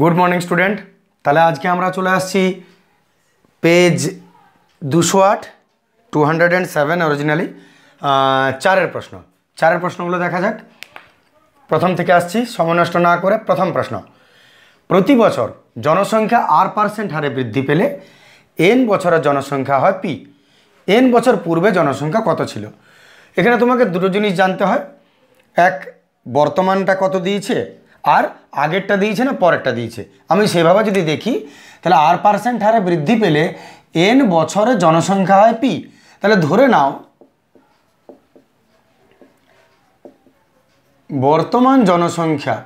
Good morning student তাহলে আজকে আমরা চলে আসছি পেজ দুশো আট two hundred and seven originally চারের প্রশ্ন চারের প্রশ্নগুলো দেখা যাক প্রথম থেকে আসছি সময় নষ্ট না করে প্রথম প্রশ্ন প্রতি বছর জনসংখ্যা আর পার্সেন্ট হারে বৃদ্ধি পেলে এন বছরের জনসংখ্যা হয় পি এন বছর পূর্বে জনসংখ্যা কত ছিল এখানে তোমাকে দুটো জিনিস জানতে হয় এক বর্তমানটা কত দিয়েছে আর আগেরটা দিয়েছে না পরেরটা দিয়েছে আমি সেভাবে যদি দেখি তাহলে আর পার্সেন্ট হারে বৃদ্ধি পেলে এন বছরে জনসংখ্যা হয় পি তাহলে ধরে নাও বর্তমান জনসংখ্যা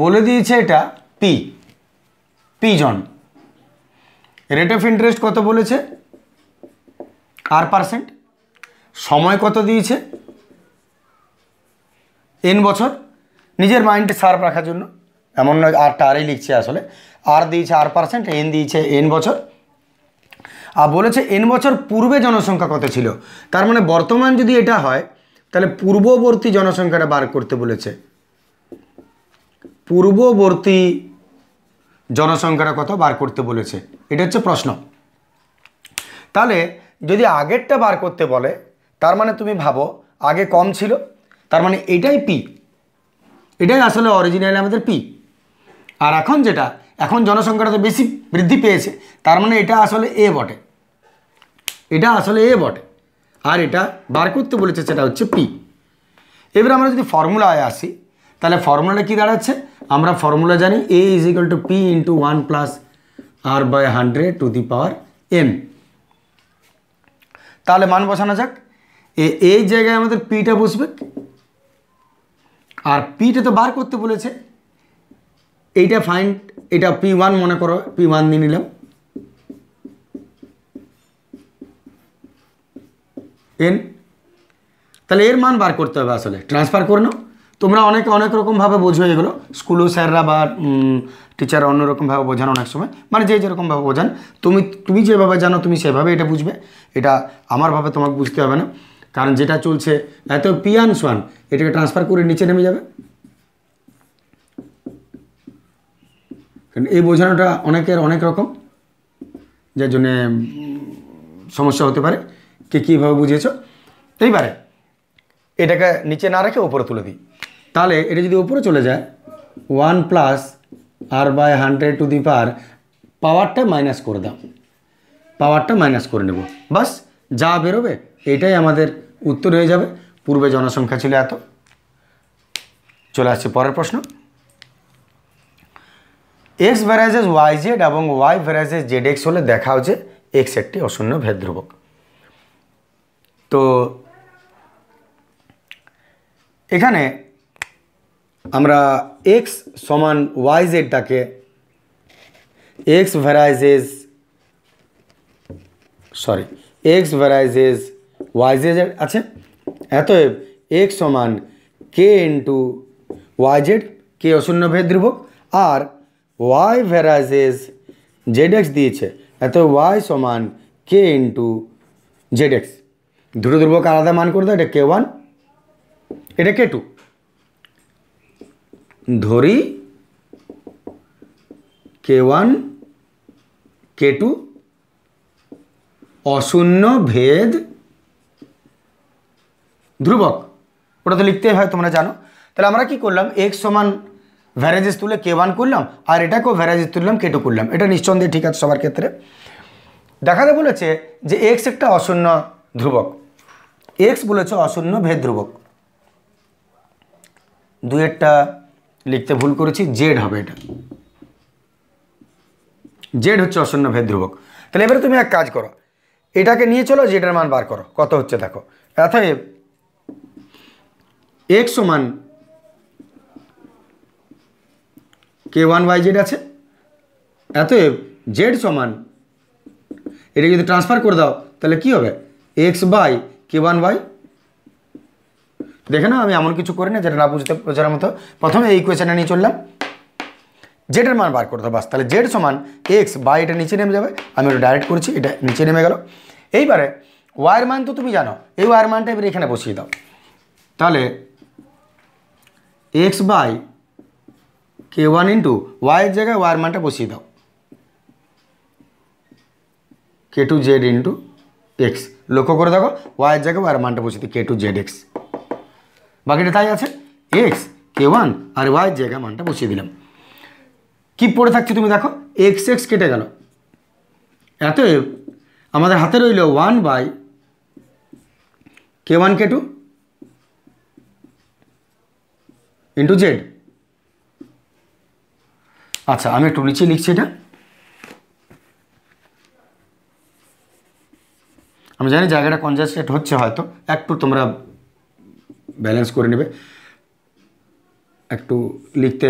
বলে দিয়েছে এটা পি পি জন রেট অফ ইন্টারেস্ট কত বলেছে আর পার্সেন্ট সময় কত দিয়েছে এন বছর নিজের মাইন্ডটা শার্প রাখার জন্য এমন নয় আরটা আরই লিখছে আসলে আর দিয়েছে আর পার্সেন্ট এন দিয়েছে এন বছর আর বলেছে এন বছর পূর্বে জনসংখ্যা কত ছিল তার মানে বর্তমান যদি এটা হয় তাহলে পূর্ববর্তী জনসংখ্যাটা বার করতে বলেছে পূর্ববর্তী জনসংখ্যাটা কত বার করতে বলেছে এটা হচ্ছে প্রশ্ন তাহলে যদি আগেরটা বার করতে বলে তার মানে তুমি ভাবো আগে কম ছিল তার মানে এটাই পি এটাই আসলে অরিজিনালি আমাদের পি আর এখন যেটা এখন জনসংখ্যাটা তো বেশি বৃদ্ধি পেয়েছে তার মানে এটা আসলে এ বটে এটা আসলে এ বটে আর এটা বার করতে বলেছে সেটা হচ্ছে পি এবার আমরা যদি ফর্মুলায় আসি তাহলে ফর্মুলাটা কী দাঁড়াচ্ছে আমরা ফর্মুলা জানি A is equal to P into one plus R by hundred to the power M তাহলে মান বসানো যাক এই জায়গায় আমাদের পিটা বসবে আর পিটা তো বার করতে বলেছে এইটা ফাইন এটা পি ওয়ান মনে করো পি ওয়ান নিয়ে নিলাম এন তাহলে এর মান বার করতে হবে আসলে ট্রান্সফার করে নাও তোমরা অনেক অনেক রকমভাবে বোঝো এগুলো স্কুলও স্যাররা বা টিচার অন্যরকমভাবে বোঝান অনেক সময় মানে যে যেরকমভাবে বোঝান তুমি তুমি যেভাবে জানো তুমি সেভাবে এটা বুঝবে এটা আমারভাবে তোমাকে বুঝতে হবে না কারণ যেটা চলছে এত পিয়ান সোয়ান এটাকে ট্রান্সফার করে নিচে নেমে যাবে এই বোঝানোটা অনেকের অনেক রকম যার জন্যে সমস্যা হতে পারে কে কীভাবে বুঝিয়েছ এইবারে এটাকে নিচে না রেখে ওপরে তুলে দিই তাহলে এটা যদি ওপরে চলে যায় one plus R by hundred to the পার পাওয়ারটা মাইনাস করে দাও পাওয়ারটা মাইনাস করে নেব বাস যা বেরোবে এটাই আমাদের উত্তর হয়ে যাবে পূর্বে জনসংখ্যা ছিল এত চলে আসছে পরের প্রশ্ন এক্স ভ্যারাইজেস ওয়াই জেড এবং ওয়াই ভ্যারাইজেস জেড এক্স হলে দেখাও যে এক্স একটি অশূন্য ভেদ তো এখানে আমরা এক্স সমান ওয়াই জেডটাকে x varies sorry x varies y z আছে অতএব এক সমান k into y z k অশূন্য ভেদ ধ্রুবক আর ওয়াই ভ্যারাইজেস জেড এক্স দিয়েছে এত ওয়াই সমান কে ইন্টু জেড এক্স দুটো ধ্রুবক আলাদা মান করে দাও এটা কে ওয়ান এটা কে টু ধরি কে ওয়ান কে টু অশূন্য ভেদ ধ্রুবক ওটা তো লিখতেই হয় তোমরা জানো তাহলে আমরা কি করলাম এক্স সমান ভ্যারেজেস তুলে কে ওয়ান করলাম আর এটাকেও ভ্যারাইজেস তুললাম কে টু করলাম এটা নিঃসন্দেহে ঠিক আছে সবার ক্ষেত্রে দেখাতে বলেছে যে এক্স একটা অশূন্য ধ্রুবক এক্স বলেছে অশূন্য ভেদ ধ্রুবক দু একটা লিখতে ভুল করেছি জেড হবে এটা জেড হচ্ছে অশূন্য ভেদ ধ্রুবক তাহলে এবারে তুমি এক কাজ করো এটাকে নিয়ে চলো জেডের মান বার করো কত হচ্ছে দেখো অথব x সমান কে ওয়ান ওয়াই জেড আছে এতএব জেড সমান এটা যদি ট্রান্সফার করে দাও তাহলে কি হবে x by k one y দেখে না আমি এমন কিছু করি না যেটা না বুঝতে বোঝার মতো প্রথমে এই কোয়েশনটা নিয়ে চললাম জেডের মান বার করতে বাস তাহলে জেড সমান এক্স বাই এটা নিচে নেমে যাবে আমি ওটা ডাইরেক্ট করছি এটা নিচে নেমে গেল এইবারে ওয়ার মান তো তুমি জানো এই ওয়ার মানটা এবার এখানে বসিয়ে দাও তাহলে x by k one into ওয়াইয়ের জায়গায় ওয়ার মানটা বসিয়ে দাও k two z into x লক্ষ্য করে দেখো ওয়াইয়ের জায়গায় ওয়ার মানটা বসিয়ে দিই কে টু জেড এক্স বাকিটা তাই আছে এক্স কে ওয়ান আর ওয়াইয়ের জায়গায় মানটা বসিয়ে দিলাম কি পড়ে থাকছে তুমি দেখো এক্স এক্স কেটে গেল এতএব আমাদের হাতে রইল one by k one k two into z আচ্ছা আমি একটু নিচে লিখছি এটা আমি জানি জায়গাটা কনজাস্টেড হচ্ছে হয়তো একটু তোমরা ব্যালেন্স করে নেবে একটু লিখতে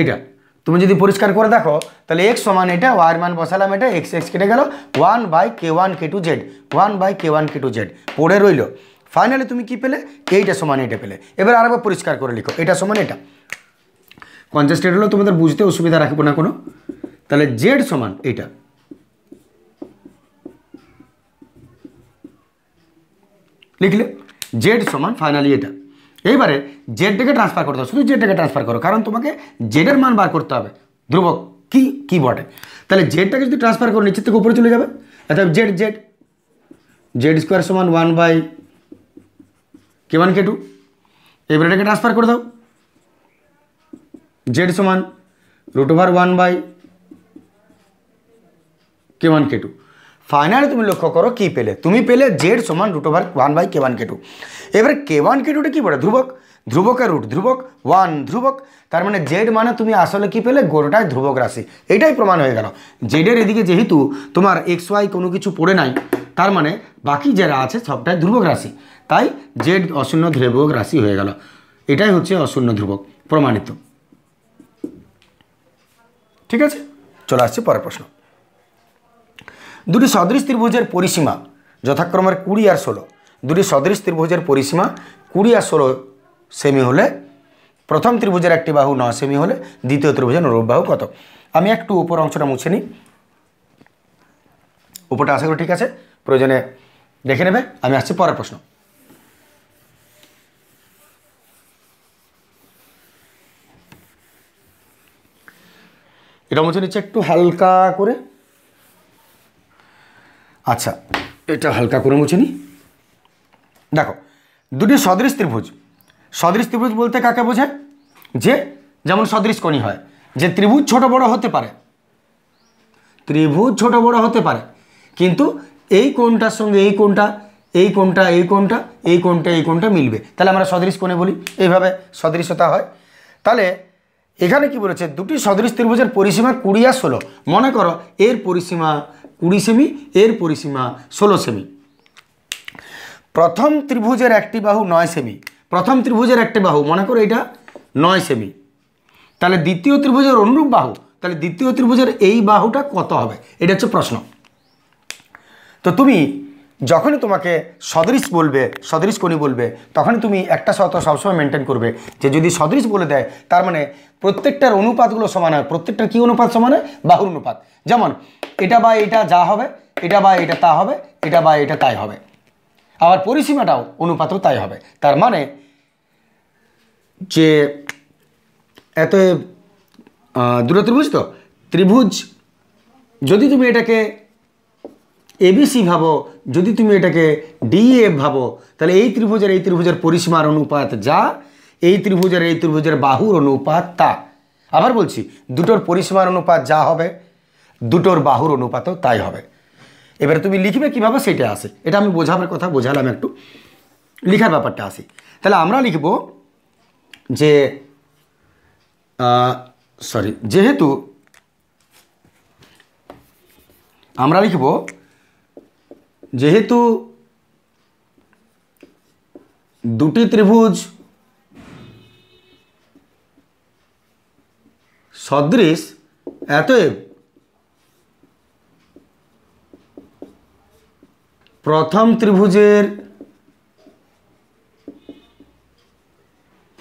এটা তুমি যদি পরিষ্কার করে দেখো তাহলে এক্স সমান এটা ওয়ার মান বসালাম এটা এক্স এক্স কেটে গেল one by k one k two z one by k one k two z পড়ে রইল ফাইনালি তুমি কি পেলে এইটা সমান এটা পেলে এবার আরেকবার পরিষ্কার করে লিখো এটা সমান এটা কনজেস্টেড হলেও তোমাদের বুঝতে অসুবিধা রাখবো না কোনো তাহলে জেড সমান এইটা লিখলে জেড সমান ফাইনালি এটা এইবারে জেডটাকে ট্রান্সফার করতে হবে শুধু জেডটাকে ট্রান্সফার করো কারণ তোমাকে জেডের মান বার করতে হবে ধ্রুবক কি কি বটে তাহলে জেডটাকে যদি ট্রান্সফার করো নিচের থেকে উপরে চলে যাবে অর্থাৎ জেড জেড জেড স্কোয়ার সমান one by k one k two এবার এটাকে ট্রান্সফার করে দাও জেড সমান root over one by k one k two finally তুমি লক্ষ্য করো কি পেলে তুমি পেলে জেড সমান root over one by k one k two এবার কে ওয়ান কে টুটা কী বলে ধ্রুবক ধ্রুবকের রুট ধ্রুবক ওয়ান ধ্রুবক তার মানে জেড মানে তুমি আসলে কি পেলে গোটায় ধ্রুবক রাশি এটাই প্রমাণ হয়ে গেল জেডের এদিকে যেহেতু তোমার এক্স ওয়াই কোনো কিছু পড়ে নাই তার মানে বাকি যারা আছে সবটাই ধ্রুবক রাশি তাই জেড অশূন্য ধ্রুবক রাশি হয়ে গেল এটাই হচ্ছে অশূন্য ধ্রুবক প্রমাণিত ঠিক আছে চলে আসছে পরের প্রশ্ন দুটি সদৃশ ত্রিভুজের পরিসীমা যথাক্রমের কুড়ি আর ষোলো দুটি সদৃশ ত্রিভুজের পরিসীমা কুড়ি আর ষোলো সেমি হলে প্রথম ত্রিভুজের একটি বাহু ন সেমি হলে দ্বিতীয় ত্রিভুজের অনুরূপ বাহু কত আমি একটু উপর অংশটা মুছে নিই উপরটা আশা করি ঠিক আছে প্রয়োজনে দেখে নেবে আমি আসছি পরের প্রশ্ন এটা মুছে নিচ্ছে একটু হালকা করে আচ্ছা এটা হালকা করে মুছে নি দেখো দুটি সদৃশ ত্রিভুজ সদৃশ ত্রিভুজ বলতে কাকে বোঝায় যে যেমন সদৃশ কণি হয় যে ত্রিভুজ ছোট বড় হতে পারে ত্রিভুজ ছোট বড় হতে পারে কিন্তু এই কোনটার সঙ্গে এই কোনটা এই কোনটা এই কোনটা এই কোনটা এই কোনটা মিলবে তাহলে আমরা সদৃশ কোণে বলি এইভাবে সদৃশতা হয় তাহলে এখানে কি বলেছে দুটি সদৃশ ত্রিভুজের পরিসীমা কুড়ি আর ষোলো মনে করো এর পরিসীমা কুড়ি সেমি এর পরিসীমা ষোলো সেমি প্রথম ত্রিভুজের একটি বাহু নয় সেমি প্রথম ত্রিভুজের একটি বাহু মনে করো এটা নয় সেমি তাহলে দ্বিতীয় ত্রিভুজের অনুরূপ বাহু তাহলে দ্বিতীয় ত্রিভুজের এই বাহুটা কত হবে এটা হচ্ছে প্রশ্ন তো তুমি যখনই তোমাকে সদৃশ বলবে সদৃশ কোনি বলবে তখনই তুমি একটা শর্ত সবসময় মেনটেন করবে যে যদি সদৃশ বলে দেয় তার মানে প্রত্যেকটার অনুপাতগুলো সমান হয় প্রত্যেকটার কী অনুপাত সমান হয় বাহুর অনুপাত যেমন এটা বা এটা যা হবে এটা বা এটা তা হবে এটা বা এটা তাই হবে আবার পরিসীমাটাও অনুপাতও তাই হবে তার মানে যে এত দূরত্ব বুঝতো ত্রিভুজ যদি তুমি এটাকে এবিসি ভাবো যদি তুমি এটাকে ডিএফ ভাবো তাহলে এই ত্রিভুজের এই ত্রিভুজের পরিসীমার অনুপাত যা এই ত্রিভুজের এই ত্রিভুজের বাহুর অনুপাত তা আবার বলছি দুটোর পরিসীমার অনুপাত যা হবে দুটোর বাহুর অনুপাতও তাই হবে এবারে তুমি লিখবে কিভাবে সেটা আসে এটা আমি বোঝাবার কথা বোঝালাম একটু লিখার ব্যাপারটা আসি তাহলে আমরা লিখব যে সরি যেহেতু আমরা লিখব যেহেতু দুটি ত্রিভুজ সদৃশ এতএব প্রথম ত্রিভুজের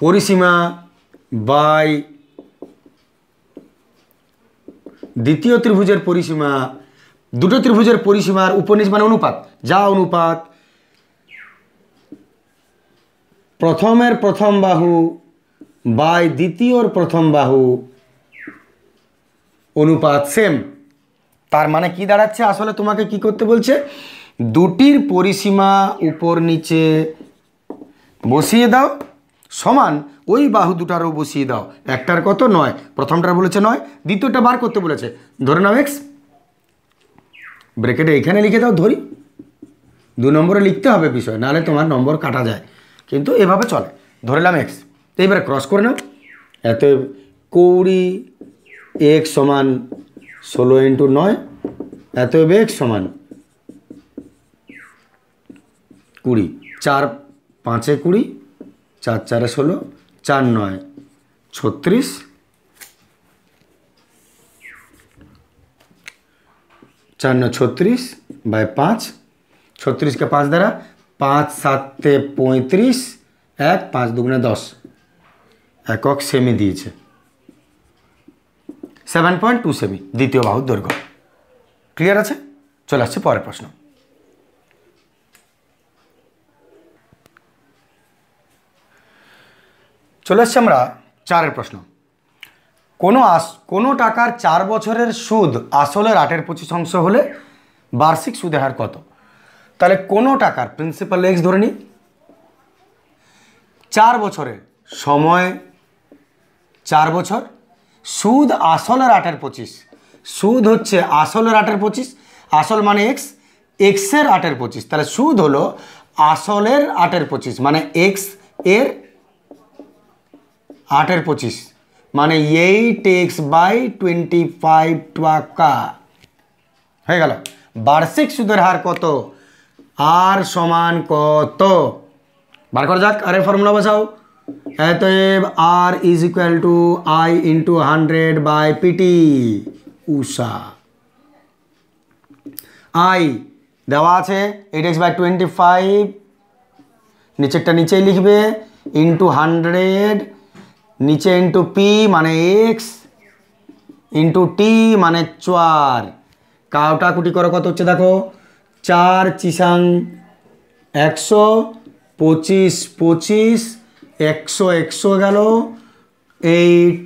পরিসীমা বাই দ্বিতীয় ত্রিভুজের পরিসীমা দুটো ত্রিভুজের পরিসীমার উপনিষ মানে অনুপাত যা অনুপাত প্রথমের প্রথম বাহু বাই দ্বিতীয়র প্রথম বাহু অনুপাত সেম তার মানে কি দাঁড়াচ্ছে আসলে তোমাকে কি করতে বলছে দুটির পরিসীমা উপর নিচে বসিয়ে দাও সমান ওই বাহু দুটারও বসিয়ে দাও একটার কত নয় প্রথমটার বলেছে নয় দ্বিতীয়টা বার করতে বলেছে ধরে নাও এক্স ব্রেকেটে এখানে লিখে দাও ধরি দু নম্বরে লিখতে হবে বিষয় নাহলে তোমার নম্বর কাটা যায় কিন্তু এভাবে চলে ধরলাম এক্স তো এবারে ক্রস করে নাও এত কৌড়ি এক্স সমান ষোলো ইন্টু নয় এত এক্স সমান কুড়ি চার পাঁচে কুড়ি চার চারে ষোলো চার নয় ছত্রিশ चार नौ छत्तीस बाय पाँच छत्तीस के पाँच द्वारा पाँच सात पैंतीस एक पाँच दुगुणे একক সেমি দিয়েছে সেভেন পয়েন্ট টু সেমি দ্বিতীয় বাহু দৈর্ঘ্য ক্লিয়ার আছে চলে আসছে পরের প্রশ্ন চলে আসছি আমরা চারের প্রশ্ন কোনো আস কোনো টাকার চার বছরের সুদ আসলের আটের পঁচিশ অংশ হলে বার্ষিক সুদের হার কত তাহলে কোনো টাকার প্রিন্সিপাল এক্স ধরে নিই চার বছরের সময় চার বছর সুদ আসলের আটের পঁচিশ সুদ হচ্ছে আসলের আটের পঁচিশ আসল মানে এক্স এক্সের আটের পঁচিশ তাহলে সুদ হলো আসলের আটের পঁচিশ মানে এক্স এর আটের পঁচিশ মানে eight x by twenty five টাকা হয়ে গেল বার্ষিক সুদের হার কত আর সমান কত বার করা যাক আরে ফর্মুলা বসাও অতএব R is equal to I into hundred by PT উষা আই দেওয়া আছে eight x by twenty five নিচেরটা নিচেই লিখবে ইন্টু হান্ড্রেড নিচে ইন্টু পি মানে এক্স ইন্টু টি মানে চার কাউটা কুটি করে কত হচ্ছে দেখো চার চিসাং একশো পঁচিশ পঁচিশ একশো একশো গেল এইট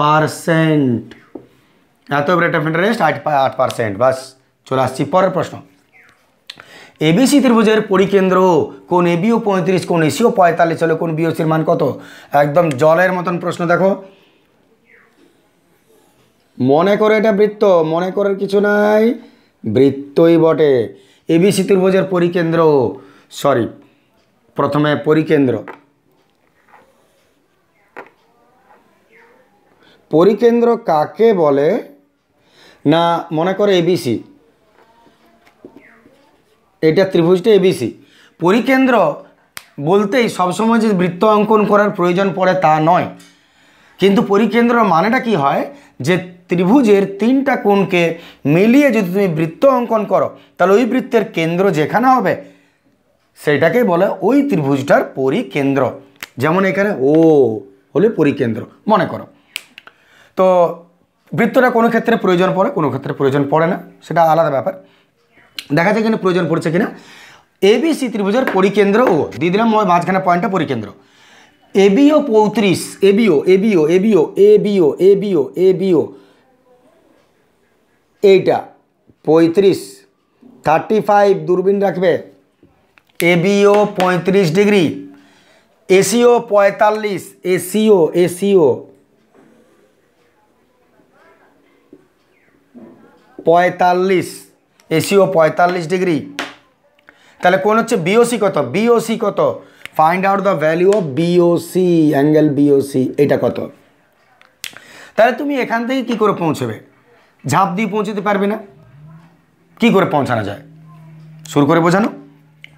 পারসেন্ট এত রেট অফ ইন্টারেস্ট আট আট পারসেন্ট বাস চলে আসছি পরের প্রশ্ন এবিসি ত্রিভুজের পরিকেন্দ্র কোন এবিও পঁয়ত্রিশ কোন এসিও পঁয়তাল্লিশ হলে কোন বিওসির মান কত একদম জলের মতন প্রশ্ন দেখো মনে করে এটা বৃত্ত মনে করার কিছু নাই বৃত্তই বটে এবিসি ত্রিভুজের পরিকেন্দ্র সরি প্রথমে পরিকেন্দ্র পরিকেন্দ্র কাকে বলে না মনে করে এবিসি এটা ত্রিভুজটা এবিসি পরিকেন্দ্র বলতেই সবসময় যে বৃত্ত অঙ্কন করার প্রয়োজন পড়ে তা নয় কিন্তু পরিকেন্দ্র মানেটা কি হয় যে ত্রিভুজের তিনটা কোণকে মিলিয়ে যদি তুমি বৃত্ত অঙ্কন করো তাহলে ওই বৃত্তের কেন্দ্র যেখানে হবে সেটাকে বলে ওই ত্রিভুজটার পরিকেন্দ্র যেমন এখানে ও হলে পরিকেন্দ্র মনে করো তো বৃত্তটা কোনো ক্ষেত্রে প্রয়োজন পড়ে কোনো ক্ষেত্রে প্রয়োজন পড়ে না সেটা আলাদা ব্যাপার দেখা যায় কিন্তু প্রয়োজন পড়ছে কিনা এবিসি ত্রিভুজের পরিকেন্দ্র ও দিয়ে দিলাম মাঝখানে পয়েন্টটা পরিকেন্দ্র এবিও পঁয়ত্রিশ ABO ABO ABO ABO ABO ABO এইটা পঁয়ত্রিশ থার্টি ফাইভ দূরবীন রাখবে এবিও পঁয়ত্রিশ ডিগ্রি এসিও পঁয়তাল্লিশ এসিও এসিও পঁয়তাল্লিশ এসিও পঁয়তাল্লিশ ডিগ্রি তাহলে কোন হচ্ছে বিওসি কত বিওসি কত find out the value of BOC angle BOC এটা কত তাহলে তুমি এখান থেকে কি করে পৌঁছবে ঝাঁপ দিয়ে পৌঁছতে পারবে না কি করে পৌঁছানো যায় শুরু করে বোঝানো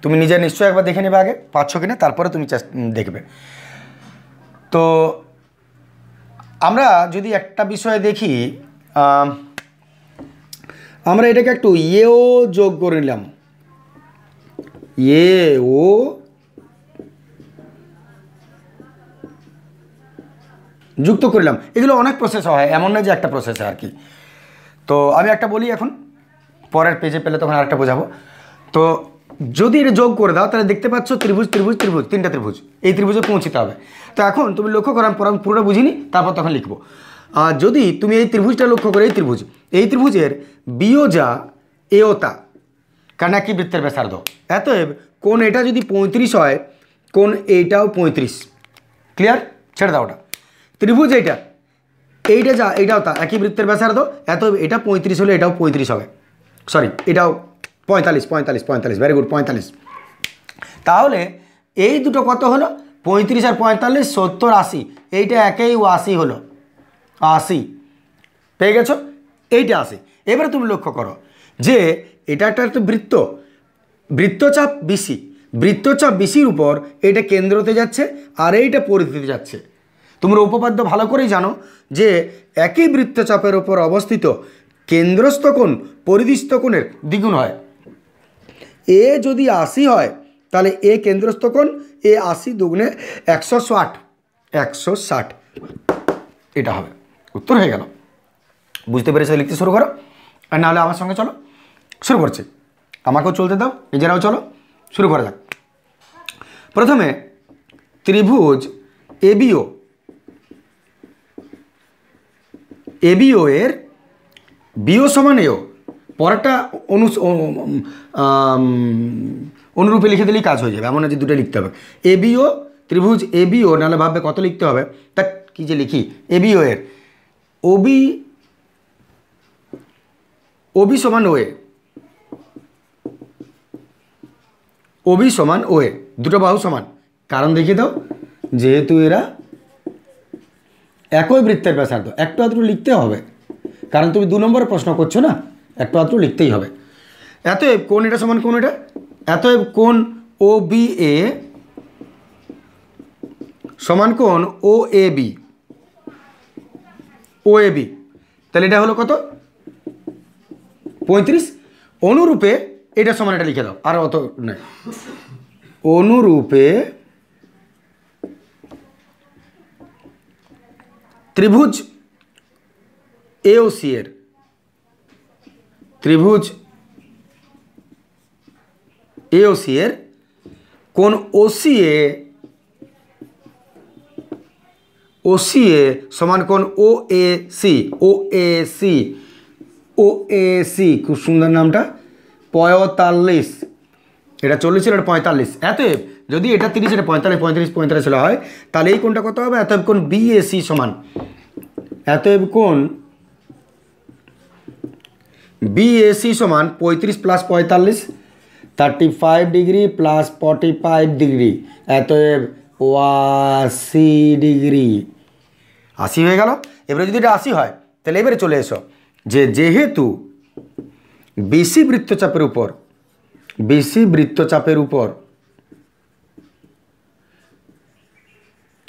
তুমি নিজে নিশ্চয়ই একবার দেখে নেবে আগে পাচ্ছ না তারপরে তুমি দেখবে তো আমরা যদি একটা বিষয়ে দেখি আমরা এটাকে একটু ইয়েও যোগ করে নিলাম ও যুক্ত করলাম এগুলো অনেক প্রসেস হয় এমন না যে একটা প্রসেস আর কি তো আমি একটা বলি এখন পরের পেজে পেলে তখন আরেকটা বোঝাবো তো যদি এটা যোগ করে দাও তাহলে দেখতে পাচ্ছ ত্রিভুজ ত্রিভুজ ত্রিভুজ তিনটা ত্রিভুজ এই ত্রিভুজে পৌঁছতে হবে তো এখন তুমি লক্ষ্য করো আমি পুরোটা বুঝিনি তারপর তখন লিখবো আর যদি তুমি এই ত্রিভুজটা লক্ষ্য করে এই ত্রিভুজ এই ত্রিভুজের বিও যা এও তা কারণ একই বৃত্তের ব্যাসার্ধ এতএব কোন এটা যদি পঁয়ত্রিশ হয় কোন এইটাও পঁয়ত্রিশ ক্লিয়ার ছেড়ে দাও ওটা ত্রিভুজ এইটা এইটা যা এটাও তা একই বৃত্তের ব্যাসার্ধ এতএব এটা পঁয়ত্রিশ হলে এটাও পঁয়ত্রিশ হবে সরি এটাও পঁয়তাল্লিশ পঁয়তাল্লিশ পঁয়তাল্লিশ ভেরি গুড পঁয়তাল্লিশ তাহলে এই দুটো কত হলো পঁয়ত্রিশ আর পঁয়তাল্লিশ সত্তর আশি এইটা একেই আশি হলো আশি পেয়ে গেছো এইটা আছে এবারে তুমি লক্ষ্য করো যে এটা একটা একটা বৃত্ত বৃত্তচাপ বিসি বৃত্তচাপ বিসির উপর এটা কেন্দ্রতে যাচ্ছে আর এইটা পরিধিতে যাচ্ছে তোমরা উপপাদ্য ভালো করেই জানো যে একই বৃত্তচাপের ওপর অবস্থিত কেন্দ্রস্থকোণ পরিধিস্থকোণের দ্বিগুণ হয় এ যদি আশি হয় তাহলে এ কেন্দ্রস্থকোণ এ আশি দুগুণে একশো ষাট একশো ষাট এটা হবে উত্তর হয়ে গেল বুঝতে পেরেছো লিখতে শুরু করো আর নাহলে আমার সঙ্গে চলো শুরু করছি আমাকেও চলতে দাও নিজেরাও চলো শুরু করা যাক প্রথমে ত্রিভুজ এবিও এবিও এর বিও সমান এও পরেরটা অনু অনুরূপে লিখে দিলেই কাজ হয়ে যাবে এমন যে দুটো লিখতে হবে এবিও ত্রিভুজ এবিও নাহলে ভাববে কত লিখতে হবে তা কী যে লিখি এবিও এর ওবি ওবি সমান ওয়ে ওবি সমান ওয়ে দুটো বাহু সমান কারণ দেখিয়ে দাও যেহেতু এরা একই বৃত্তের ব্যাসার্ধ একটু আধটু লিখতে হবে কারণ তুমি দু নম্বরে প্রশ্ন করছো না একটু আধটু লিখতেই হবে এতএব কোন এটা সমান কোন এটা এতএব কোন ও বি এ সমান কোন O A B O A B তাহলে এটা হলো কত পঁয়ত্রিশ অনুরূপে এটা সমান এটা লিখে দাও আর অত নয় অনুরূপে ত্রিভুজ এওসি এর ত্রিভুজ এওসি এর কোন ওসিএ ওসিএ সমান কোন O A C O A C O A C খুব সুন্দর নামটা পঁয়তাল্লিশ এটা চল্লিশ ছিল এটা পঁয়তাল্লিশ এতএব যদি এটা তিরিশ এটা পঁয়তাল্লিশ পঁয়তাল্লিশ পঁয়তাল্লিশ ছিল হয় তাহলে এই কোনটা কত হবে এতএব কোন বি এসি সমান এতএব কোন বি এসি সমান পঁয়ত্রিশ প্লাস পঁয়তাল্লিশ thirty five degree plus forty five degree এতএব ওয়াশি ডিগ্রি আশি হয়ে গেল এবারে যদি এটা আশি হয় তাহলে এবারে চলে এসো যে যেহেতু বেশি বৃত্তচাপের উপর বেশি বৃত্তচাপের উপর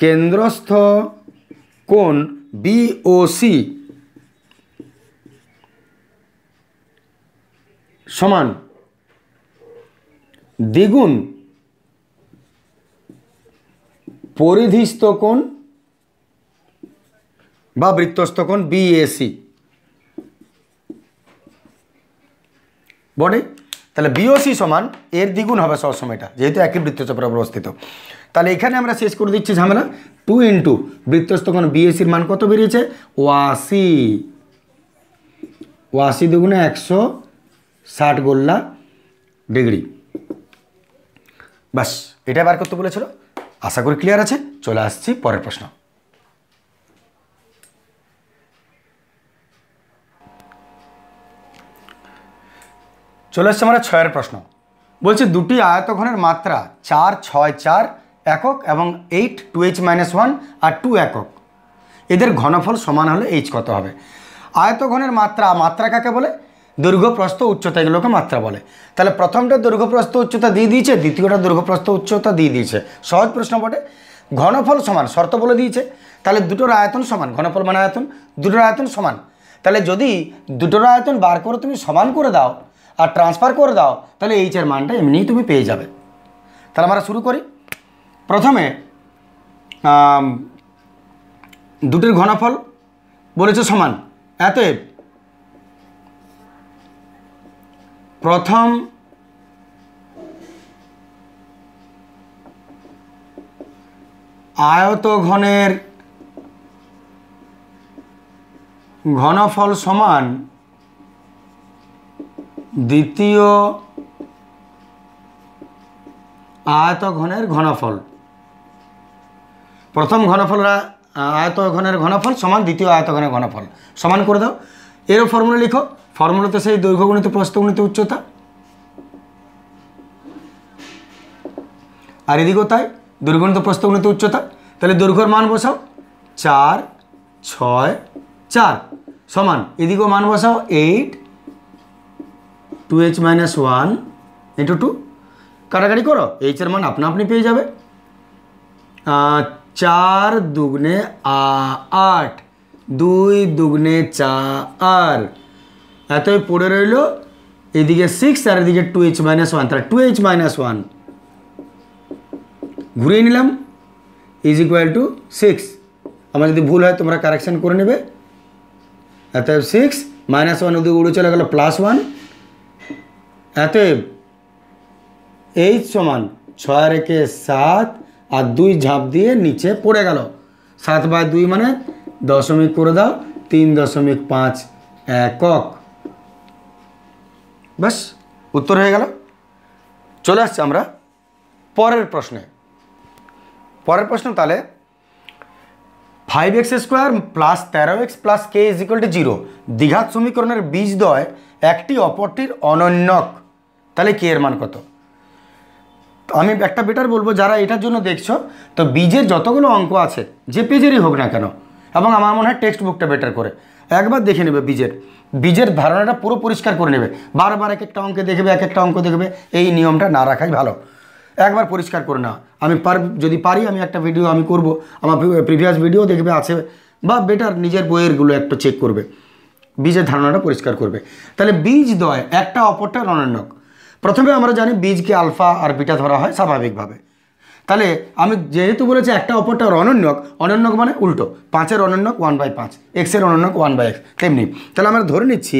কেন্দ্রস্থ কোন বিওসি সমান দ্বিগুণ পরিধিস্থ কোন বা বৃত্তস্থ কোন বিএসি বডি তাহলে বিওসি সমান এর দ্বিগুণ হবে সবসময় এটা যেহেতু একই বৃত্তচাপের অবস্থিত তাহলে এখানে আমরা শেষ করে দিচ্ছি ঝামেলা টু ইন্টু বৃত্তস্ত কোন বিএসির মান কত বেরিয়েছে ওয়াশি ওয়াশি দুগুণে একশো ষাট গোল্লা ডিগ্রি বাস এটা বার করতে বলেছিল আশা করি ক্লিয়ার আছে চলে আসছি পরের প্রশ্ন চলে এসছে আমরা মানে ছয়ের প্রশ্ন বলছে দুটি আয়তঘনের মাত্রা চার ছয় চার একক এবং eight two H minus one আর টু একক এদের ঘনফল সমান হলে এইচ কত হবে আয়তঘনের মাত্রা মাত্রা কাকে বলে দৈর্ঘ্যপ্রস্থ উচ্চতা এগুলোকে মাত্রা বলে তাহলে প্রথমটা দৈর্ঘ্যপ্রস্থ উচ্চতা দিয়ে দিয়েছে দ্বিতীয়টা দৈর্ঘ্যপ্রস্থ উচ্চতা দিয়ে দিয়েছে সহজ প্রশ্ন বটে ঘনফল সমান শর্ত বলে দিয়েছে তাহলে দুটোর আয়তন সমান ঘনফল মানে আয়তন দুটোর আয়তন সমান তাহলে যদি দুটোর আয়তন বার করে তুমি সমান করে দাও আর ট্রান্সফার করে দাও তাহলে এইচের মানটা এমনিই তুমি পেয়ে যাবে তাহলে আমরা শুরু করি প্রথমে দুটির ঘনফল বলেছে সমান এতএব প্রথম আয়ত ঘনের ঘনফল সমান দ্বিতীয় আয়ত ঘনের ঘনফল প্রথম ঘনফল আয়ত ঘনের ঘনফল সমান দ্বিতীয় আয়ত ঘনের ঘনফল সমান করে দাও এরও ফর্মুলা লিখো ফর্মুলাতে সেই দৈর্ঘ্য গুণিত গুণিত উচ্চতা আর এদিকেও তাই দুর্গণিত প্রস্থ গুণিত উচ্চতা তাহলে দৈর্ঘ্যর মান বসাও চার ছয় চার সমান এদিকেও মান বসাও eight two H minus one into two কাটাকাটি করো এইচের মান আপনা আপনি পেয়ে যাবে চার দুগুণে আট দুই দুগুণে চার এতই পড়ে রইল এদিকে সিক্স আর এদিকে টু এইচ মাইনাস ওয়ান তাহলে টু এইচ মাইনাস ওয়ান ঘুরিয়ে নিলাম ইজ ইকুয়াল টু সিক্স আমার যদি ভুল হয় তোমরা কারেকশান করে নেবে এত সিক্স মাইনাস ওয়ান ওদিকে উড়ে চলে গেলো প্লাস ওয়ান অতএব এইচ সমান ছয় রেখে সাত আর দুই ঝাঁপ দিয়ে নিচে পড়ে গেল সাত বাই দুই মানে দশমিক করে দাও তিন দশমিক পাঁচ একক ব্যাস উত্তর হয়ে গেল চলে আসছি আমরা পরের প্রশ্নে পরের প্রশ্ন তাহলে ফাইভ এক্স স্কোয়ার প্লাস তেরো x plus k is equal to zero দীঘাত সমীকরণের বীজ দয় একটি অপরটির অনন্যক তাহলে কে এর মান কত আমি একটা বেটার বলবো যারা এটার জন্য দেখছো তো বীজের যতগুলো অঙ্ক আছে যে পেজেরই হোক না কেন এবং আমার মনে হয় টেক্সট বুকটা বেটার করে একবার দেখে নেবে বীজের বীজের ধারণাটা পুরো পরিষ্কার করে নেবে বারবার এক একটা অঙ্কে দেখবে এক একটা অঙ্ক দেখবে এই নিয়মটা না রাখাই ভালো একবার পরিষ্কার করে না আমি পার যদি পারি আমি একটা ভিডিও আমি করব আমার প্রিভিয়াস ভিডিও দেখবে আছে বা বেটার নিজের বইয়েরগুলো একটু চেক করবে বীজের ধারণাটা পরিষ্কার করবে তাহলে বীজ দয় একটা অপরটা অনন্যক প্রথমে আমরা জানি বীজকে আলফা আর বিটা ধরা হয় স্বাভাবিকভাবে তাহলে আমি যেহেতু বলেছি একটা অপরটা অনন্যক অনন্যক মানে উল্টো পাঁচের অনন্যক ওয়ান বাই পাঁচ এক্সের অনন্যক ওয়ান বাই এক্স তেমনি তাহলে আমরা ধরে নিচ্ছি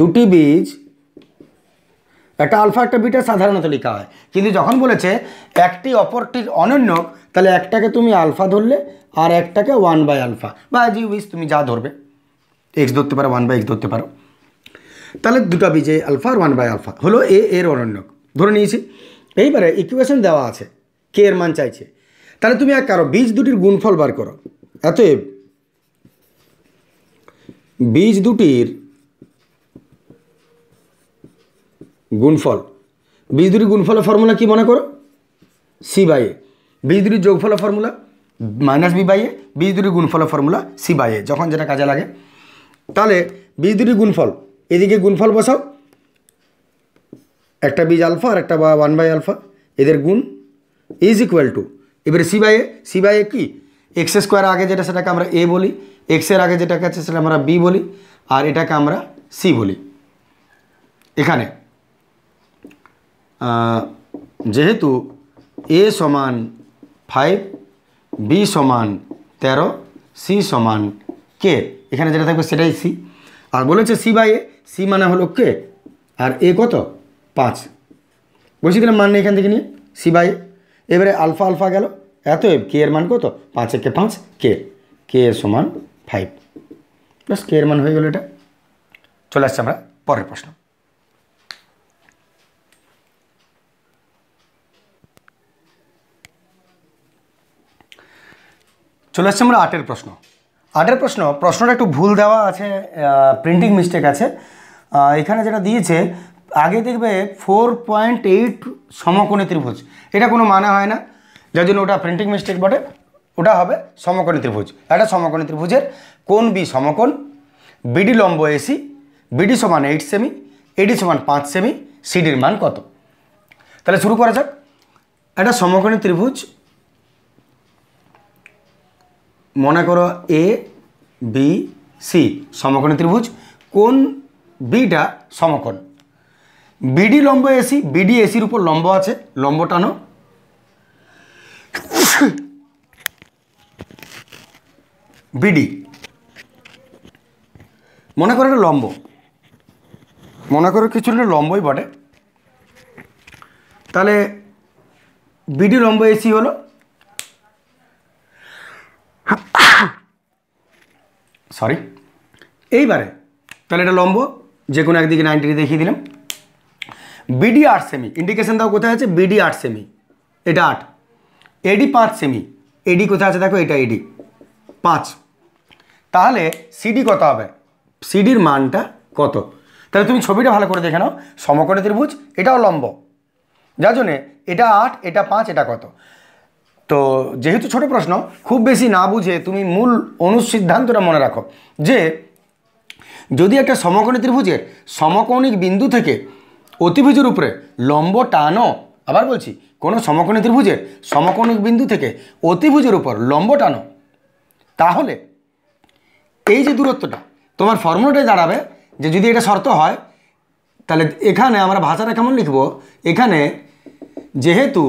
দুটি বীজ একটা আলফা একটা বিটা সাধারণত লেখা হয় কিন্তু যখন বলেছে একটি অপরটির অনন্য তাহলে একটাকে তুমি আলফা ধরলে আর একটাকে ওয়ান বাই আলফা বা জি উইস তুমি যা ধরবে এক্স ধরতে পারো ওয়ান বাই এক্স ধরতে পারো তাহলে দুটা বিজে আলফা আর ওয়ান বাই আলফা হলো এ এর অনন্য ধরে নিয়েছি এইবারে ইকুয়েশন দেওয়া আছে কে এর মান চাইছে তাহলে তুমি এক কারো বীজ দুটির গুণফল বার করো এত বীজ দুটির গুণফল বীজ দুটির গুণফলের ফর্মুলা কি মনে করো সি বাই এ বীজ দুটির যোগফলের formula minus B by A বীজ দুটির গুণফলের ফর্মুলা সি বাই এ যখন যেটা কাজে লাগে তাহলে বীজ গুণফল এদিকে গুণফল বসাও একটা বীজ আলফা আর একটা বা ওয়ান বাই আলফা এদের গুণ ইজ ইকুয়াল টু এবারে C by A C by A কি এক্স স্কোয়ার আগে যেটা সেটাকে আমরা এ বলি এক্সের আগে যেটাকে আছে সেটা আমরা বি বলি আর এটাকে আমরা সি বলি এখানে যেহেতু এ সমান ফাইভ বি সমান তেরো সি সমান কে এখানে যেটা থাকবে সেটাই সি আর বলেছে সি বাই এ সি মানে হলো কে আর এ কত পাঁচ বলছি কিনা মান এখান থেকে নিয়ে সি বাই এবারে আলফা আলফা গেল এত কে এর মান কত পাঁচ একে পাঁচ কে কে এর সমান ফাইভ প্লাস কে এর মান হয়ে গেল এটা চলে আসছে আমরা পরের প্রশ্ন চলে আসছি আমরা আটের প্রশ্ন আটের প্রশ্ন প্রশ্নটা একটু ভুল দেওয়া আছে প্রিন্টিং মিস্টেক আছে এখানে যেটা দিয়েছে আগে দেখবে ফোর পয়েন্ট এইট সমকোণী ত্রিভুজ এটা কোনো মানে হয় না যার জন্য ওটা প্রিন্টিং মিস্টেক বটে ওটা হবে সমকোণী ত্রিভুজ একটা সমকোণী ত্রিভুজের কোন বি সমকোণ বিডি লম্ব এসি বিডি সমান এইট সেমি এডি সমান পাঁচ সেমি সিডির মান কত তাহলে শুরু করা যাক একটা সমকোণী ত্রিভুজ মনে করো এ বি সি সমকোণ ত্রিভুজ কোন বিটা সমকোণ বিডি লম্ব এসি বিডি এসির উপর লম্ব আছে লম্ব টানো বিডি মনে করো এটা লম্ব মনে করো কিছু লম্বই বটে তাহলে বিডি লম্ব এসি হলো সরি এইবারে তাহলে এটা লম্ব যে কোনো একদিকে নাইনটি দেখিয়ে দিলাম বিডি আট সেমি ইন্ডিকেশান দাও কোথায় আছে বিডি আট সেমি এটা আট এডি পাঁচ সেমি এডি কোথায় আছে দেখো এটা এডি পাঁচ তাহলে সিডি কত হবে সিডির মানটা কত তাহলে তুমি ছবিটা ভালো করে দেখে নাও সমকোণে ত্রিভুজ এটাও লম্ব যার জন্যে এটা আট এটা পাঁচ এটা কত তো যেহেতু ছোট প্রশ্ন খুব বেশি না বুঝে তুমি মূল অনুসিদ্ধান্তটা মনে রাখো যে যদি একটা সমকোণী ত্রিভুজের সমকৌণিক বিন্দু থেকে অতিভুজের উপরে লম্ব টানো আবার বলছি কোনো সমকোণী ত্রিভুজের সমকোণিক বিন্দু থেকে অতিভুজের উপর লম্ব টানো তাহলে এই যে দূরত্বটা তোমার ফর্মুলাটাই দাঁড়াবে যে যদি এটা শর্ত হয় তাহলে এখানে আমরা ভাষাটা কেমন লিখব এখানে যেহেতু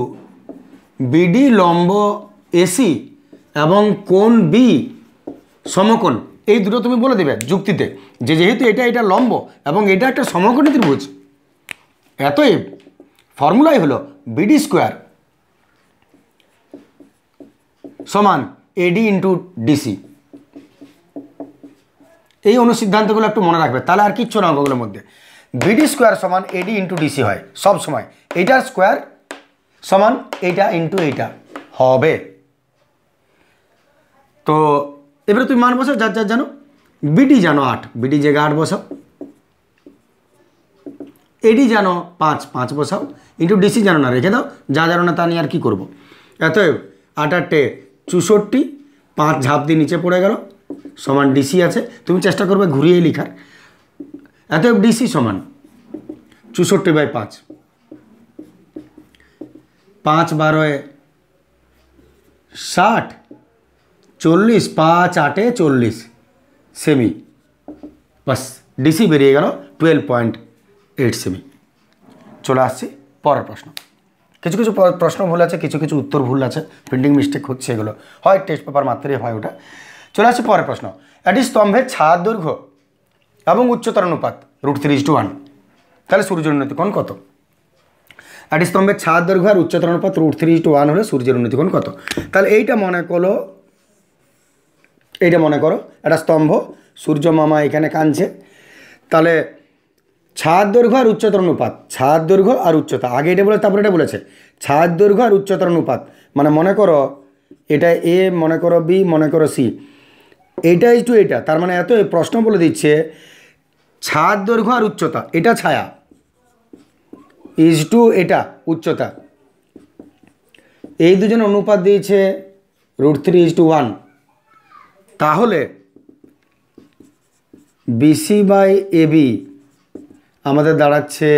বিডি লম্ব এসি এবং কোন বি সমকোণ এই দুটো তুমি বলে দেবে যুক্তিতে যে যেহেতু এটা এটা লম্ব এবং এটা একটা সমকোণ ত্রিভুজ এতই ফর্মুলাই হলো বিডি স্কোয়ার সমান এডি ইন্টু ডিসি এই অনুসিদ্ধান্তগুলো একটু মনে রাখবে তাহলে আর কিচ্ছু না অঙ্কগুলোর মধ্যে বিডি স্কোয়ার সমান এডি ইন্টু ডিসি হয় সব সময় এটার স্কোয়ার সমান এইটা ইন্টু এইটা হবে তো এবারে তুমি মান বসাও যার যার জানো বিটি জানো আট বিডি জায়গা আট বসাও এডি জানো পাঁচ পাঁচ বসাও ইন্টু ডিসি জানো না রেখে দাও যা জানো না তা নিয়ে আর কী করবো এতএব আটারটে চুষট্টি পাঁচ ঝাঁপ দিয়ে নিচে পড়ে গেল সমান ডিসি আছে তুমি চেষ্টা করবে ঘুরিয়ে লিখার এতএব ডিসি সমান চুষট্টি বাই পাঁচ পাঁচ বারোয় ষাট চল্লিশ পাঁচ আটে চল্লিশ সেমি বাস ডিসি বেরিয়ে গেল টুয়েলভ পয়েন্ট এইট সেমি চলে আসছি পরের প্রশ্ন কিছু কিছু প্রশ্ন ভুল আছে কিছু কিছু উত্তর ভুল আছে প্রিন্টিং মিস্টেক হচ্ছে এগুলো হয় টেস্ট পেপার মাত্রই হয় ওটা চলে আসছি পরের প্রশ্ন একটি স্তম্ভের ছাদ দৈর্ঘ্য এবং উচ্চতর অনুপাত রুট থ্রি টু ওয়ান তাহলে সূর্য কোন কত আর স্তম্ভের ছাদ দৈর্ঘ্য আর উচ্চতর অনুপাত রুট থ্রি টু ওয়ান হলে সূর্যের উন্নতিকোণ কত তাহলে এইটা মনে করো এইটা মনে করো একটা স্তম্ভ সূর্য মামা এখানে কাঁদছে তাহলে ছাদ দৈর্ঘ্য আর উচ্চতর অনুপাত ছাদ দৈর্ঘ্য আর উচ্চতা আগে এটা বলে তারপরে এটা বলেছে ছাদ দৈর্ঘ্য আর উচ্চতর অনুপাত মানে মনে করো এটা এ মনে করো বি মনে করো সি এটা টু এটা তার মানে এত প্রশ্ন বলে দিচ্ছে ছাদ দৈর্ঘ্য আর উচ্চতা এটা ছায়া ইজ টু এটা উচ্চতা এই দুজন অনুপাত দিয়েছে root three is two one তাহলে বিসি বাই এবি আমাদের দাঁড়াচ্ছে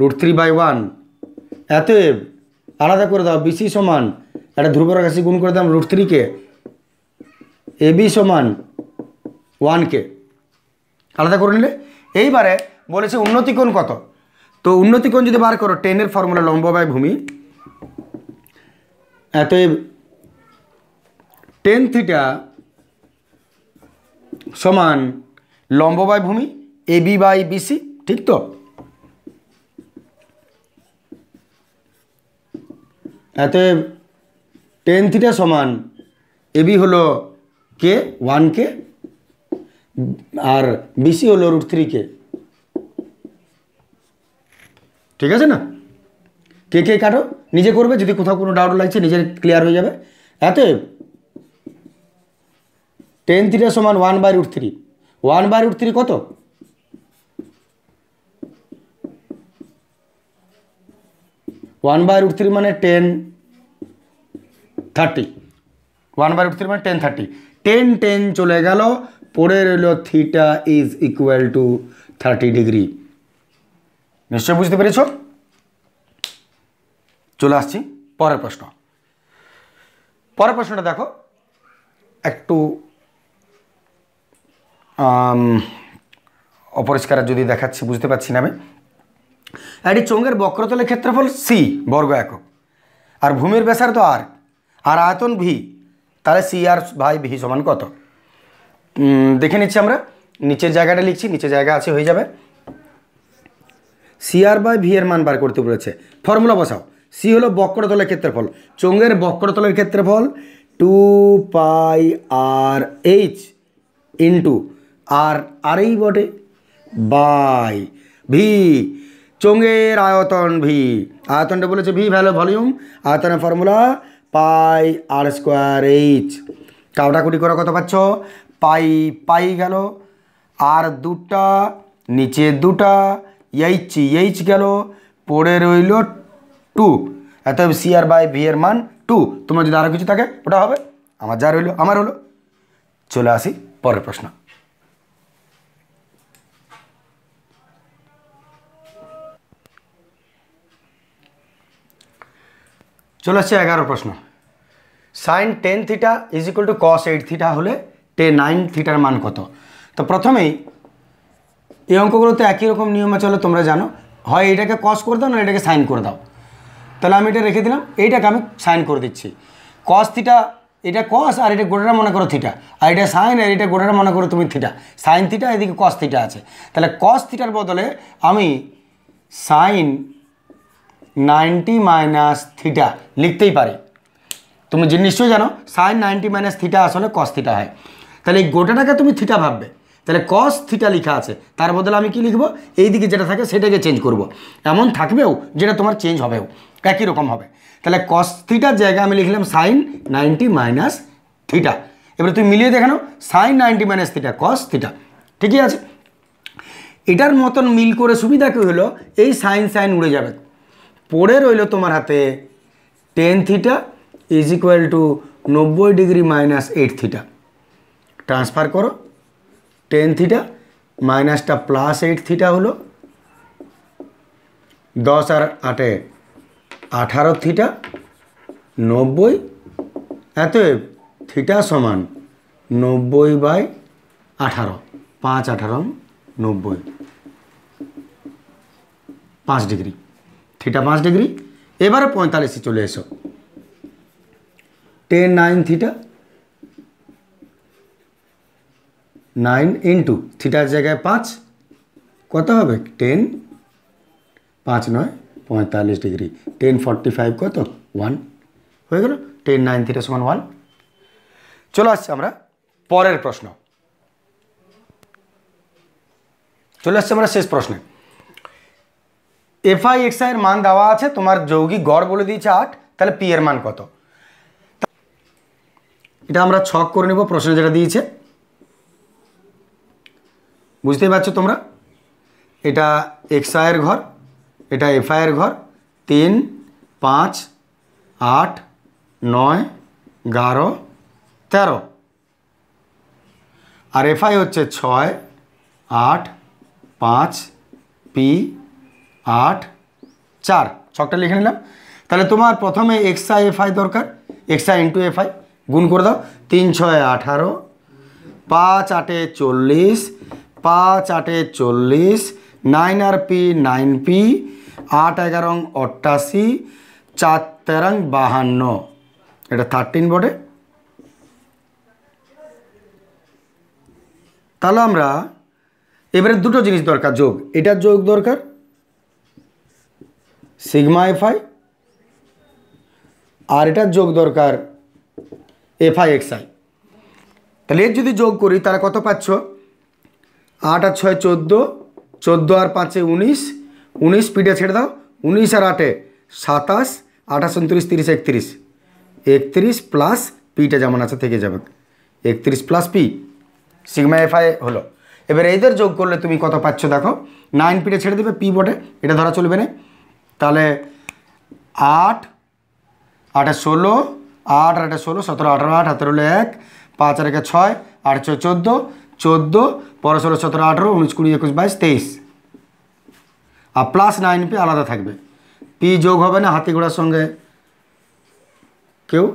রুট থ্রি বাই ওয়ান এতএব আলাদা করে দাও বিসি সমান একটা ধ্রুবর রাখাশি গুণ করে দাম রুট থ্রিকে এবি সমান ওয়ানকে আলাদা করে নিলে এইবারে বলেছে উন্নতি কোণ কত তো উন্নতি কোন যদি বার করো টেনের ফর্মুলা লম্ব বাই ভূমি অতএব টেন থিটা সমান লম্ব বাই ভূমি এ বি বাই বিসি ঠিক তো অতএব টেন থিটা সমান এবি হলো কে ওয়ান কে আর বিসি হলো রুট থ্রি কে ঠিক আছে না কে কে কাটো নিজে করবে যদি কোথাও কোনো ডাউট লাগছে নিজের ক্লিয়ার হয়ে যাবে অতএব টেন থ্রিটা সমান one by root three one by root three কত ওয়ান বাই রুট থ্রি মানে tan thirty one by root three মানে টেন থার্টি টেন টেন চলে গেল পরে রইল theta is equal to thirty degree নিশ্চয় বুঝতে পেরেছ চলে আসছি পরের প্রশ্ন পরের প্রশ্নটা দেখো একটু অপরিষ্কার যদি দেখাচ্ছি বুঝতে পারছি না আমি একটি চোঙ্গের বক্রতলের ক্ষেত্রফল সি বর্গ একক আর ভূমির তো আর আর আয়তন ভি তাহলে সি আর ভাই ভি সমান কত দেখে নিচ্ছি আমরা নিচের জায়গাটা লিখছি নিচের জায়গা আছে হয়ে যাবে সি আর বাই ভি এর মান বার করতে বলেছে ফর্মুলা বসাও সি হলো বক্রতলের ক্ষেত্রফল চোঙের বক্রতলের ক্ষেত্রফল two pi R H into R আরই বটে বাই ভি চোঙের আয়তন ভি আয়তনটা বলেছে ভি ভ্যালু ভলিউম আয়তনের formula pi R square H কাউটাকুটি করা কত পাচ্ছ পাই পাই গেল আর দুটা নিচে দুটা এইচ এইচ গেল পড়ে রইল টু এত সি আর বাই ভি এর মান টু তোমার যদি আরও কিছু থাকে ওটা হবে আমার যা রইল আমার হলো চলে আসি পরের প্রশ্ন চলে আসছে এগারো প্রশ্ন sin ten theta is equal to cos eight theta হলে টে নাইন থিটার মান কত তো প্রথমেই এই অঙ্কগুলোতে একই রকম নিয়মে চলো তোমরা জানো হয় এটাকে কস করে দাও না এটাকে সাইন করে দাও তাহলে আমি এটা রেখে দিলাম এইটাকে আমি সাইন করে দিচ্ছি কস থিটা এটা কস আর এটা গোটাটা মনে করো থিটা আর এটা সাইন আর এটা গোটাটা মনে করো তুমি থিটা সাইন থিটা এদিকে কস থিটা আছে তাহলে কস থিটার বদলে আমি সাইন নাইনটি মাইনাস থিটা লিখতেই পারি তুমি যে নিশ্চয়ই জানো সাইন নাইনটি মাইনাস থিটা আসলে কস থিটা হয় তাহলে এই গোটাটাকে তুমি থিটা ভাববে তাহলে কস থিটা লেখা আছে তার বদলে আমি কি লিখব এই দিকে যেটা থাকে সেটাকে চেঞ্জ করব। এমন থাকবেও যেটা তোমার চেঞ্জ হবেও একই রকম হবে তাহলে কস থিটার জায়গায় আমি লিখলাম সাইন নাইনটি মাইনাস থিটা এবারে তুমি মিলিয়ে দেখানো sin ninety minus theta cos theta ঠিকই আছে এটার মতন মিল করে সুবিধা কী হলো এই সাইন সাইন উড়ে যাবে পড়ে রইল তোমার হাতে ten theta is equal to নব্বই degree minus eight theta transfer করো টেন থিটা মাইনাসটা প্লাস এইট থিটা হলো দশ আর আটে আঠারো থিটা নব্বই এতএব থিটা সমান নব্বই বাই আঠারো পাঁচ আঠারো নব্বই পাঁচ ডিগ্রি থিটা পাঁচ ডিগ্রি এবারে পঁয়তাল্লিশে চলে এসো tan nine theta nine into থিটার জায়গায় পাঁচ কত হবে টেন পাঁচ নয় পঁয়তাল্লিশ ডিগ্রি টেন ফর্টি ফাইভ কত ওয়ান হয়ে গেল টেন নাইন থিটা সমান ওয়ান চলে আসছে আমরা পরের প্রশ্ন চলে আসছে আমরা শেষ প্রশ্নে এফআই এক্সআই এর মান দেওয়া আছে তোমার যৌগিক গড় বলে দিয়েছে আট তাহলে পি এর মান কত এটা আমরা ছক করে নেব প্রশ্নে যেটা দিয়েছে বুঝতেই পারছো তোমরা এটা এক্স আয়ের ঘর এটা এফ আয়ের ঘর তিন পাঁচ আট নয় গারো তেরো আর আই হচ্ছে ছয় আট পাঁচ পি আট চার ছকটা লিখে নিলাম তাহলে তোমার প্রথমে এফ আই দরকার এক্সআই ইন্টু আই গুণ করে দাও তিন ছয় আঠারো পাঁচ আটে চল্লিশ পাঁচ আটে চল্লিশ নাইন আর পি নাইন পি আট এগারো অট্টাশি চার তেরাং বাহান্ন এটা থার্টিন বটে তাহলে আমরা এবারে দুটো জিনিস দরকার যোগ এটার যোগ দরকার সিগমা এফআই আর এটার যোগ দরকার এফআই এক্সআই তাহলে এর যদি যোগ করি তারা কত পাচ্ছ আট আর ছয় চোদ্দো চোদ্দো আর পাঁচে উনিশ উনিশ পিঠে ছেড়ে দাও উনিশ আর আটে সাতাশ আঠাশ উনত্রিশ তিরিশ একত্রিশ একত্রিশ প্লাস পিটা যেমন আছে থেকে যাবে একত্রিশ প্লাস পি সিগমা এফআই হলো এবার এদের যোগ করলে তুমি কত পাচ্ছ দেখো নাইন পিটা ছেড়ে দেবে পি বটে এটা ধরা চলবে না তাহলে আট আটে ষোলো আট আটে ষোলো সতেরো আঠারো আট হাতের হলো এক পাঁচ আর একে ছয় আট ছয় চোদ্দো চোদ্দো পনেরো ষোলো সতেরো আঠেরো উনিশ কুড়ি একুশ বাইশ তেইশ আর প্লাস নাইন পি আলাদা থাকবে পি যোগ হবে না হাতি ঘোড়ার সঙ্গে কেউ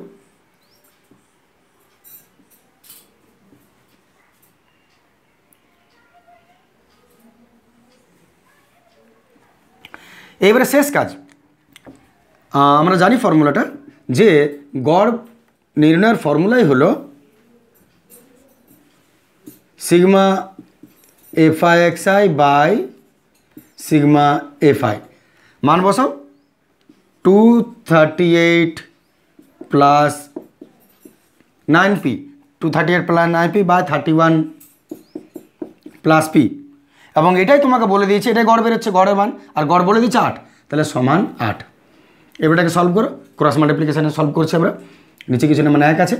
এবারে শেষ কাজ আমরা জানি ফর্মুলাটা যে গড় নির্ণয়ের ফর্মুলাই হলো sigma F I X I by sigma F I মান বসাও two thirty eight plus nine P two thirty eight plus nine P by thirty one plus P এবং এটাই তোমাকে বলে দিয়েছি এটাই গড় বেরোচ্ছে গড়ের মান আর গড় বলে দিচ্ছে আট তাহলে সমান আট এবারটাকে সলভ করো ক্রস মাল্টিপ্লিকেশানে সলভ করছি আমরা নিচে কিছু না মানে এক আছে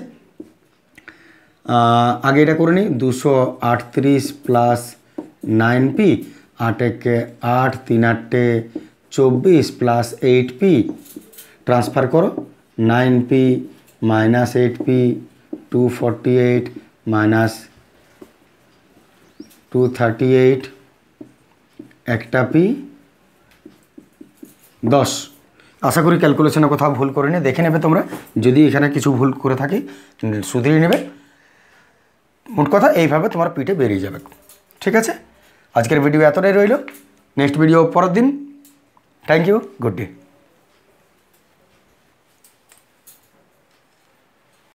আগে এটা করে নিই দুশো আটত্রিশ প্লাস নাইন পি আট একে আট তিন আটে চব্বিশ প্লাস এইট পি ট্রান্সফার করো nine P minus eight P two forty eight minus two thirty eight একটা পি দশ আশা করি ক্যালকুলেশনে কোথাও ভুল করে নি দেখে নেবে তোমরা যদি এখানে কিছু ভুল করে থাকি শুধরিয়ে নেবে মোট কথা এইভাবে তোমার পিঠে বেরিয়ে যাবে ঠিক আছে আজকের ভিডিও এতটাই রইল নেক্সট ভিডিও পরের দিন থ্যাংক ইউ গুড ডে